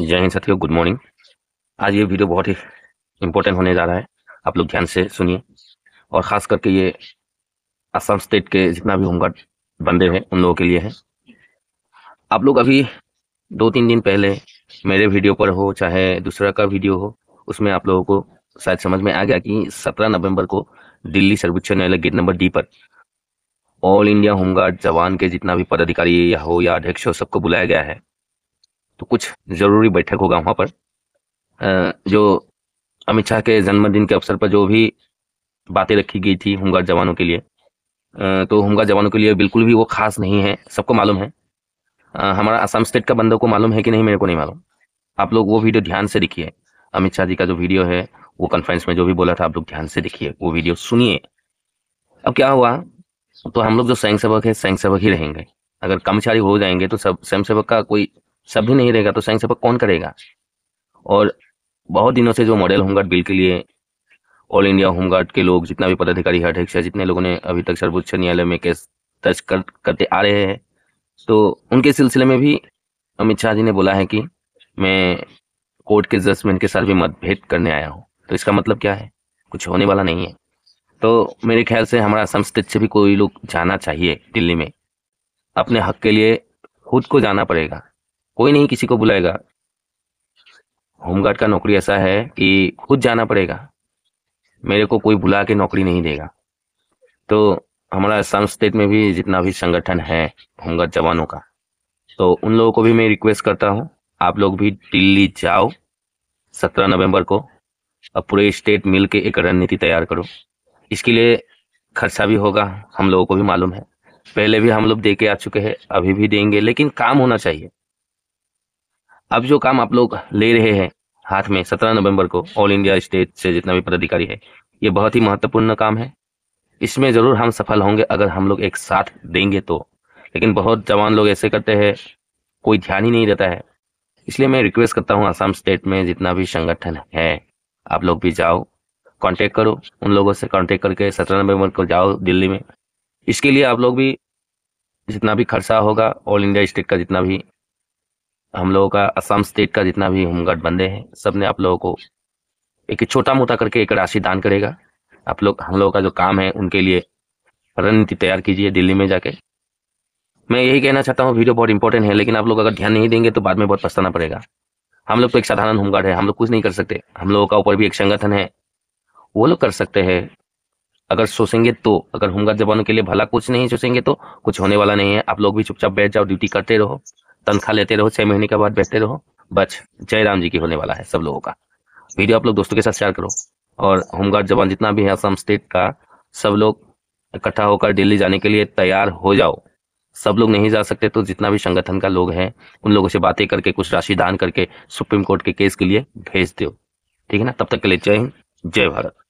जय हिंद साथियों good morning आज ये वीडियो बहुत ही इम्पोर्टेंट होने जा रहा है आप लोग ध्यान से सुनिए और ख़ास करके ये असम स्टेट के जितना भी होमगार्ड बंदे हैं उन लोगों के लिए है आप लोग अभी दो तीन दिन पहले मेरे वीडियो पर हो चाहे दूसरा का वीडियो हो उसमें आप लोगों को शायद समझ में आ गया कि सत्रह नवम्बर को दिल्ली सर्वोच्च न्यायालय गेट नंबर डी पर ऑल इंडिया होमगार्ड जवान के जितना भी पदाधिकारी या हो या अध्यक्ष हो सबको बुलाया गया है तो कुछ ज़रूरी बैठक होगा वहां पर जो अमित शाह के जन्मदिन के अवसर पर जो भी बातें रखी गई थी होमगार्ड जवानों के लिए तो होमगार्ड जवानों के लिए बिल्कुल भी वो खास नहीं है सबको मालूम है हमारा असम स्टेट का बंदों को मालूम है कि नहीं मेरे को नहीं मालूम आप लोग वो वीडियो ध्यान से देखिए अमित शाह जी का जो वीडियो है वो कॉन्फ्रेंस में जो भी बोला था आप लोग ध्यान से देखिए वो वीडियो सुनिए अब क्या हुआ तो हम लोग जो स्वयं सेवक है स्वयं सेवक ही रहेंगे अगर कर्मचारी हो जाएंगे तो सब स्वयं सेवक का कोई सब भी नहीं रहेगा तो स्वयं सबक कौन करेगा और बहुत दिनों से जो मॉडल होमगार्ड बिल के लिए ऑल इंडिया होमगार्ड के लोग जितना भी पदाधिकारी हट है जितने लोगों ने अभी तक सर्वोच्च न्यायालय में केस दर्ज कर, करते आ रहे हैं तो उनके सिलसिले में भी अमित शाह जी ने बोला है कि मैं कोर्ट के जजमेंट के साथ भी मतभेद करने आया हूँ तो इसका मतलब क्या है कुछ होने वाला नहीं है तो मेरे ख्याल से हमारा असम स्टेट से भी कोई लोग जाना चाहिए दिल्ली में अपने हक के लिए खुद को जाना पड़ेगा कोई नहीं किसी को बुलाएगा होमगार्ड का नौकरी ऐसा है कि खुद जाना पड़ेगा मेरे को कोई बुला के नौकरी नहीं देगा तो हमारा असम स्टेट में भी जितना भी संगठन है होमगार्ड जवानों का तो उन लोगों को भी मैं रिक्वेस्ट करता हूँ आप लोग भी दिल्ली जाओ सत्रह नवंबर को और पूरे स्टेट मिल के एक रणनीति तैयार करो इसके लिए खर्चा भी होगा हम लोगों को भी मालूम है पहले भी हम लोग दे के आ चुके हैं अभी भी देंगे लेकिन काम होना चाहिए अब जो काम आप लोग ले रहे हैं हाथ में सत्रह नवंबर को ऑल इंडिया स्टेट से जितना भी पदाधिकारी है ये बहुत ही महत्वपूर्ण काम है इसमें जरूर हम सफल होंगे अगर हम लोग एक साथ देंगे तो लेकिन बहुत जवान लोग ऐसे करते हैं कोई ध्यान ही नहीं देता है इसलिए मैं रिक्वेस्ट करता हूँ आसाम स्टेट में जितना भी संगठन है आप लोग भी जाओ कांटेक्ट करो उन लोगों से कांटेक्ट करके सत्रह नवंबर को जाओ दिल्ली में इसके लिए आप लोग भी जितना भी खर्चा होगा ऑल इंडिया स्टेट का जितना भी हम लोगों का असम स्टेट का जितना भी होमगार्ड बंदे हैं सब ने आप लोगों को एक छोटा मोटा करके एक राशि दान करेगा आप लोग हम लोगों का जो काम है उनके लिए रणनीति तैयार कीजिए दिल्ली में जाके मैं यही कहना चाहता हूँ वीडियो बहुत इंपॉर्टेंट है लेकिन आप लोग अगर ध्यान नहीं देंगे तो बाद में बहुत पछताना पड़ेगा हम लोग तो एक साधारण होमगार्ड है हम लोग कुछ नहीं कर सकते हम लोगों का ऊपर भी एक संगठन है वो लोग कर सकते हैं अगर सोचेंगे तो अगर होमगार्ड जवानों के लिए भला कुछ नहीं सोचेंगे तो कुछ होने वाला नहीं है आप लोग भी चुपचाप बैठ जाओ ड्यूटी करते रहो तनख्वाह लेते रहो छह महीने के बाद बैठते रहो बच जय राम जी की होने वाला है सब लोगों का वीडियो आप लोग दोस्तों के साथ शेयर करो और होमगार्ड जवान जितना भी है असम स्टेट का सब लोग इकट्ठा होकर दिल्ली जाने के लिए तैयार हो जाओ सब लोग नहीं जा सकते तो जितना भी संगठन का लोग हैं उन लोगों से बातें करके कुछ राशि दान करके सुप्रीम कोर्ट के केस के लिए भेज दो ठीक है ना तब तक के लिए जय हिंद जय भारत